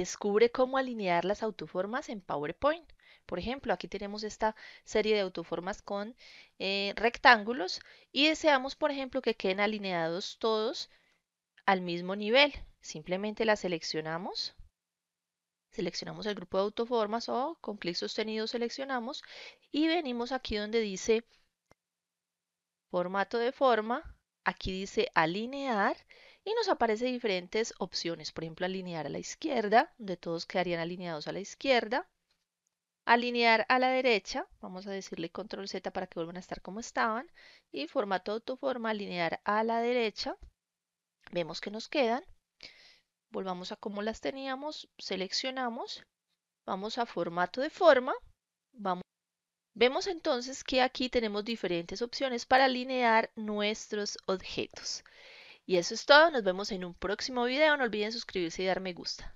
descubre cómo alinear las autoformas en PowerPoint. Por ejemplo, aquí tenemos esta serie de autoformas con eh, rectángulos y deseamos, por ejemplo, que queden alineados todos al mismo nivel. Simplemente la seleccionamos, seleccionamos el grupo de autoformas o oh, con clic sostenido seleccionamos y venimos aquí donde dice formato de forma, aquí dice alinear y nos aparecen diferentes opciones, por ejemplo, alinear a la izquierda, donde todos quedarían alineados a la izquierda, alinear a la derecha, vamos a decirle control Z para que vuelvan a estar como estaban, y formato autoforma, alinear a la derecha, vemos que nos quedan, volvamos a como las teníamos, seleccionamos, vamos a formato de forma, vamos Vemos entonces que aquí tenemos diferentes opciones para alinear nuestros objetos. Y eso es todo, nos vemos en un próximo video, no olviden suscribirse y dar me gusta.